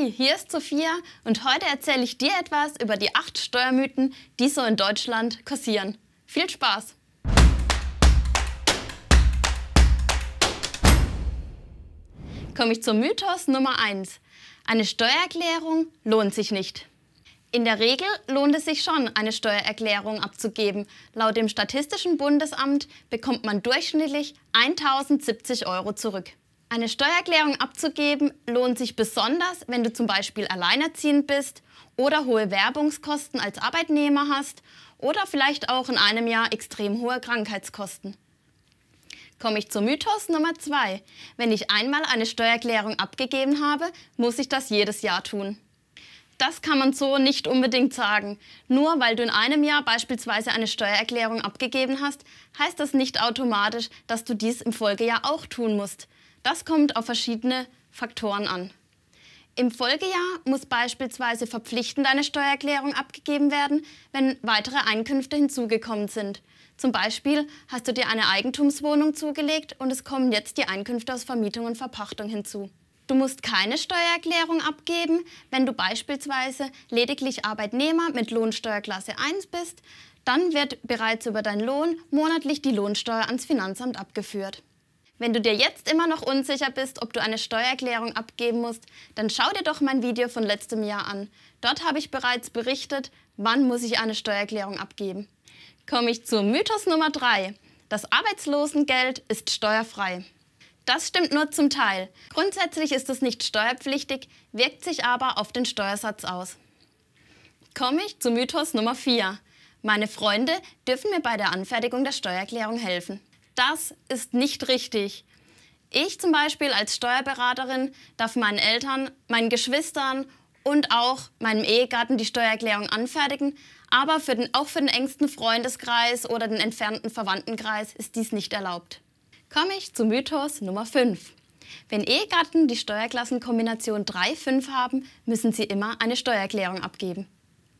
Hi, hier ist Sophia und heute erzähle ich dir etwas über die acht Steuermythen, die so in Deutschland kursieren. Viel Spaß! Komme ich zum Mythos Nummer 1. Eine Steuererklärung lohnt sich nicht. In der Regel lohnt es sich schon, eine Steuererklärung abzugeben. Laut dem Statistischen Bundesamt bekommt man durchschnittlich 1070 Euro zurück. Eine Steuererklärung abzugeben lohnt sich besonders, wenn du zum Beispiel alleinerziehend bist oder hohe Werbungskosten als Arbeitnehmer hast oder vielleicht auch in einem Jahr extrem hohe Krankheitskosten. Komme ich zum Mythos Nummer zwei: Wenn ich einmal eine Steuererklärung abgegeben habe, muss ich das jedes Jahr tun. Das kann man so nicht unbedingt sagen. Nur weil du in einem Jahr beispielsweise eine Steuererklärung abgegeben hast, heißt das nicht automatisch, dass du dies im Folgejahr auch tun musst. Das kommt auf verschiedene Faktoren an. Im Folgejahr muss beispielsweise verpflichtend eine Steuererklärung abgegeben werden, wenn weitere Einkünfte hinzugekommen sind. Zum Beispiel hast du dir eine Eigentumswohnung zugelegt und es kommen jetzt die Einkünfte aus Vermietung und Verpachtung hinzu. Du musst keine Steuererklärung abgeben, wenn du beispielsweise lediglich Arbeitnehmer mit Lohnsteuerklasse 1 bist, dann wird bereits über deinen Lohn monatlich die Lohnsteuer ans Finanzamt abgeführt. Wenn du dir jetzt immer noch unsicher bist, ob du eine Steuererklärung abgeben musst, dann schau dir doch mein Video von letztem Jahr an. Dort habe ich bereits berichtet, wann muss ich eine Steuererklärung abgeben. Komme ich zu Mythos Nummer 3. Das Arbeitslosengeld ist steuerfrei. Das stimmt nur zum Teil. Grundsätzlich ist es nicht steuerpflichtig, wirkt sich aber auf den Steuersatz aus. Komme ich zu Mythos Nummer 4. Meine Freunde dürfen mir bei der Anfertigung der Steuererklärung helfen. Das ist nicht richtig. Ich zum Beispiel als Steuerberaterin darf meinen Eltern, meinen Geschwistern und auch meinem Ehegatten die Steuererklärung anfertigen, aber für den, auch für den engsten Freundeskreis oder den entfernten Verwandtenkreis ist dies nicht erlaubt. Komme ich zu Mythos Nummer 5. Wenn Ehegatten die Steuerklassenkombination 3-5 haben, müssen sie immer eine Steuererklärung abgeben.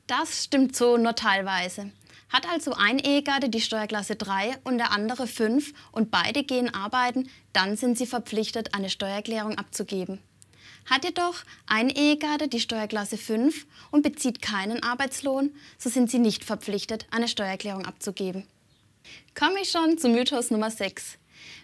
Das stimmt so nur teilweise. Hat also ein Ehegatte die Steuerklasse 3 und der andere 5 und beide gehen arbeiten, dann sind sie verpflichtet, eine Steuererklärung abzugeben. Hat jedoch ein Ehegatte die Steuerklasse 5 und bezieht keinen Arbeitslohn, so sind sie nicht verpflichtet, eine Steuererklärung abzugeben. Komme ich schon zu Mythos Nummer 6.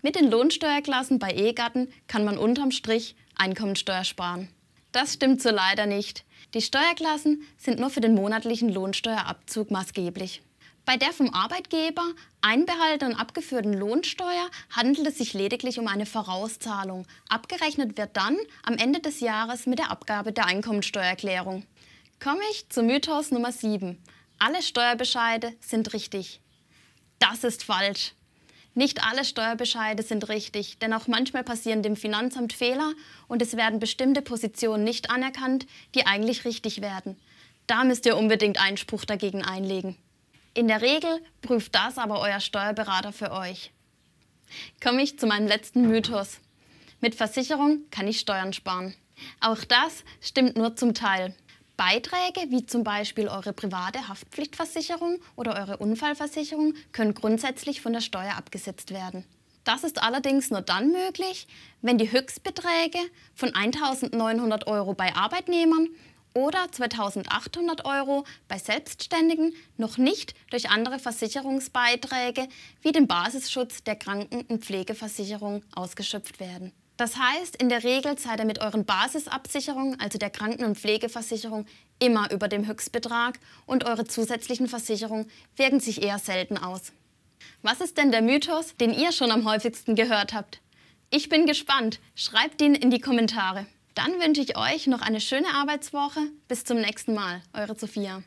Mit den Lohnsteuerklassen bei Ehegatten kann man unterm Strich Einkommensteuer sparen. Das stimmt so leider nicht. Die Steuerklassen sind nur für den monatlichen Lohnsteuerabzug maßgeblich. Bei der vom Arbeitgeber einbehalten und abgeführten Lohnsteuer handelt es sich lediglich um eine Vorauszahlung. Abgerechnet wird dann am Ende des Jahres mit der Abgabe der Einkommensteuererklärung. Komme ich zu Mythos Nummer 7. Alle Steuerbescheide sind richtig. Das ist falsch. Nicht alle Steuerbescheide sind richtig, denn auch manchmal passieren dem Finanzamt Fehler und es werden bestimmte Positionen nicht anerkannt, die eigentlich richtig werden. Da müsst ihr unbedingt Einspruch dagegen einlegen. In der Regel prüft das aber euer Steuerberater für euch. Komme ich zu meinem letzten Mythos. Mit Versicherung kann ich Steuern sparen. Auch das stimmt nur zum Teil. Beiträge, wie zum Beispiel eure private Haftpflichtversicherung oder eure Unfallversicherung, können grundsätzlich von der Steuer abgesetzt werden. Das ist allerdings nur dann möglich, wenn die Höchstbeträge von 1.900 Euro bei Arbeitnehmern oder 2.800 Euro bei Selbstständigen noch nicht durch andere Versicherungsbeiträge wie den Basisschutz der Kranken- und Pflegeversicherung ausgeschöpft werden. Das heißt, in der Regel seid ihr mit euren Basisabsicherungen, also der Kranken- und Pflegeversicherung, immer über dem Höchstbetrag und eure zusätzlichen Versicherungen wirken sich eher selten aus. Was ist denn der Mythos, den ihr schon am häufigsten gehört habt? Ich bin gespannt. Schreibt ihn in die Kommentare. Dann wünsche ich euch noch eine schöne Arbeitswoche. Bis zum nächsten Mal. Eure Sophia.